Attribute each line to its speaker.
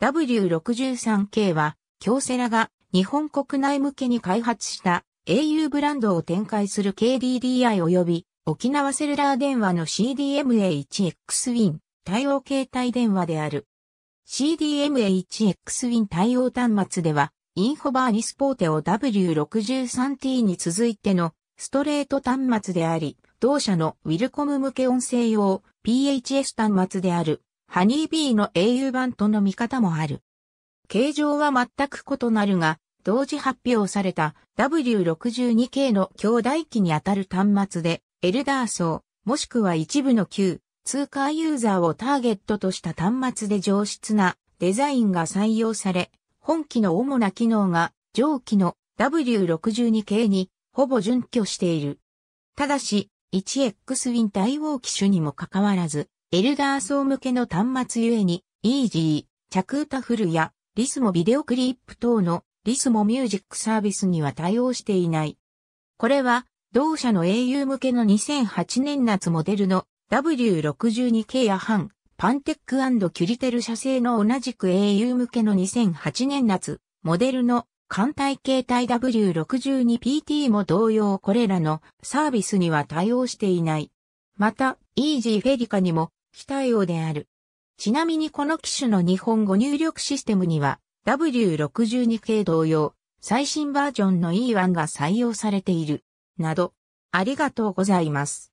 Speaker 1: W63 k は、京セラが日本国内向けに開発した au ブランドを展開する KDDI 及び沖縄セルラー電話の CDMA1X Win 対応携帯電話である。CDMA1X Win 対応端末では、インフォバーニスポーテオ W63T に続いてのストレート端末であり、同社のウィルコム向け音声用 PHS 端末であるハニービーの英雄版との見方もある。形状は全く異なるが、同時発表された W62 系の兄弟機にあたる端末で、エルダー層、もしくは一部の旧、通貨ユーザーをターゲットとした端末で上質なデザインが採用され、本機の主な機能が上記の W62 系にほぼ準拠している。ただし、1X ウィン対応機種にもかかわらず、エルダー層向けの端末ゆえに、イージー、チャクータフルや、リスモビデオクリップ等のリスモミュージックサービスには対応していない。これは、同社の au 向けの2008年夏モデルの W62K や半、パンテックキュリテル社製の同じく au 向けの2008年夏モデルの艦隊形態 W62PT も同様これらのサービスには対応していない。また、イージーフェリカにも期待王である。ちなみにこの機種の日本語入力システムには W62 系同様、最新バージョンの E1 が採用されている。など、ありがとうございます。